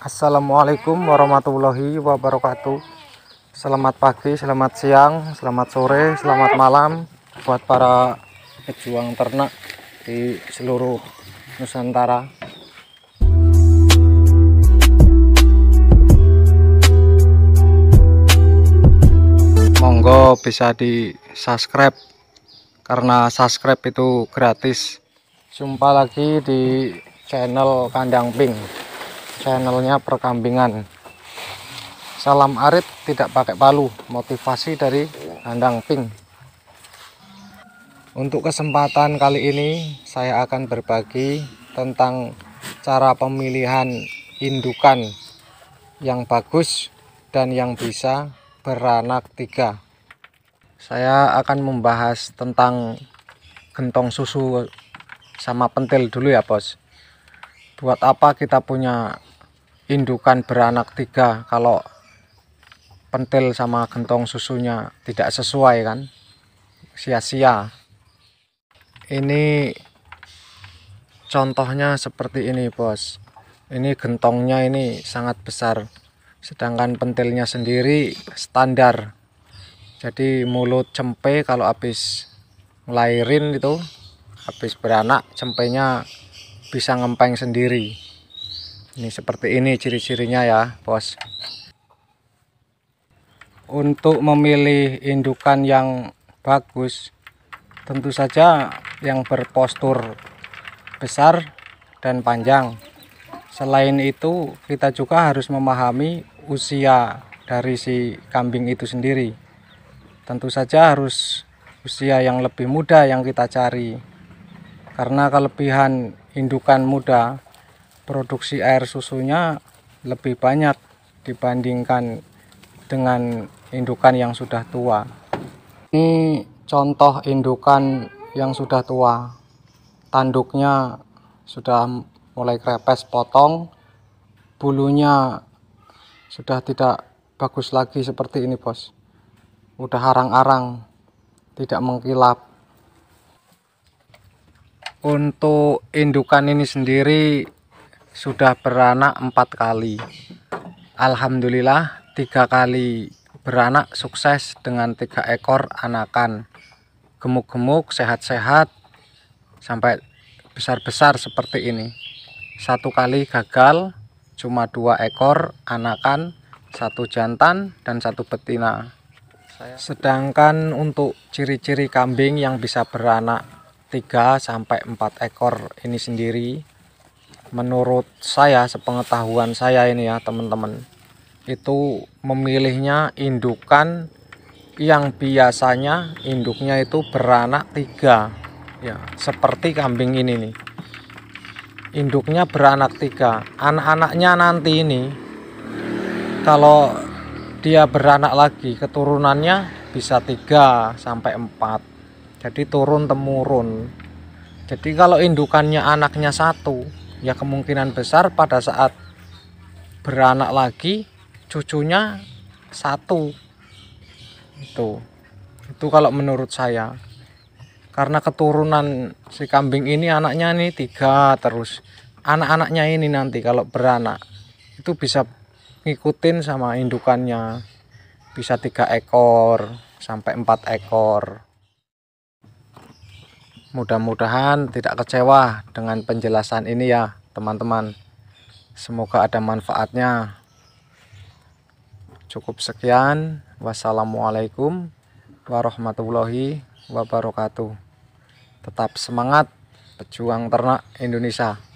Assalamualaikum warahmatullahi wabarakatuh Selamat pagi, selamat siang, selamat sore, selamat malam Buat para pejuang ternak di seluruh Nusantara Monggo bisa di subscribe Karena subscribe itu gratis Jumpa lagi di channel Kandang Pink channelnya perkambingan salam arit tidak pakai palu motivasi dari kandang pink untuk kesempatan kali ini saya akan berbagi tentang cara pemilihan indukan yang bagus dan yang bisa beranak tiga saya akan membahas tentang gentong susu sama pentil dulu ya bos buat apa kita punya indukan beranak tiga kalau pentil sama gentong susunya tidak sesuai kan sia-sia ini contohnya seperti ini bos ini gentongnya ini sangat besar sedangkan pentilnya sendiri standar jadi mulut cempe kalau habis ngelahirin itu habis beranak cempenya bisa ngempeng sendiri ini seperti ini ciri-cirinya ya bos untuk memilih indukan yang bagus tentu saja yang berpostur besar dan panjang selain itu kita juga harus memahami usia dari si kambing itu sendiri tentu saja harus usia yang lebih muda yang kita cari karena kelebihan indukan muda produksi air susunya lebih banyak dibandingkan dengan indukan yang sudah tua. Ini contoh indukan yang sudah tua. Tanduknya sudah mulai krepes potong, bulunya sudah tidak bagus lagi seperti ini, Bos. Udah arang-arang, tidak mengkilap. Untuk indukan ini sendiri sudah beranak empat kali Alhamdulillah tiga kali beranak sukses dengan tiga ekor anakan gemuk-gemuk sehat-sehat sampai besar-besar seperti ini satu kali gagal cuma dua ekor anakan satu jantan dan satu betina sedangkan untuk ciri-ciri kambing yang bisa beranak 3 sampai 4 ekor ini sendiri menurut saya sepengetahuan saya ini ya teman-teman itu memilihnya indukan yang biasanya induknya itu beranak tiga ya seperti kambing ini nih induknya beranak tiga anak-anaknya nanti ini kalau dia beranak lagi keturunannya bisa tiga sampai empat jadi turun temurun jadi kalau indukannya anaknya satu ya kemungkinan besar pada saat beranak lagi cucunya satu itu itu kalau menurut saya karena keturunan si kambing ini anaknya ini tiga terus anak-anaknya ini nanti kalau beranak itu bisa ngikutin sama indukannya bisa tiga ekor sampai empat ekor Mudah-mudahan tidak kecewa dengan penjelasan ini ya teman-teman. Semoga ada manfaatnya. Cukup sekian. Wassalamualaikum warahmatullahi wabarakatuh. Tetap semangat pejuang ternak Indonesia.